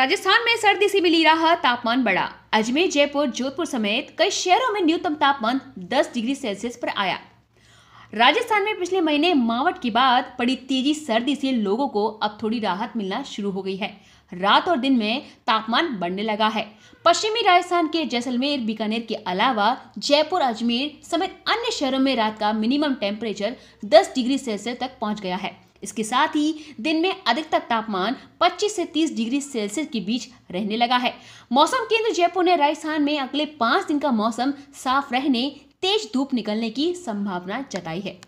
राजस्थान में सर्दी से मिली रहा तापमान बढ़ा अजमेर जयपुर जोधपुर समेत कई शहरों में न्यूनतम तापमान 10 डिग्री सेल्सियस पर आया राजस्थान में पिछले महीने मावट के बाद पड़ी तेजी सर्दी से लोगों को अब थोड़ी राहत मिलना शुरू हो गई है रात और दिन में तापमान बढ़ने लगा है पश्चिमी राजस्थान के जैसलमेर बीकानेर के अलावा जयपुर अजमेर समेत अन्य शहरों में रात का मिनिमम टेम्परेचर 10 डिग्री सेल्सियस तक पहुंच गया है इसके साथ ही दिन में अधिकतर तापमान 25 से 30 डिग्री सेल्सियस के बीच रहने लगा है मौसम केंद्र जयपुर ने राजस्थान में अगले पांच दिन का मौसम साफ रहने तेज धूप निकलने की संभावना जताई है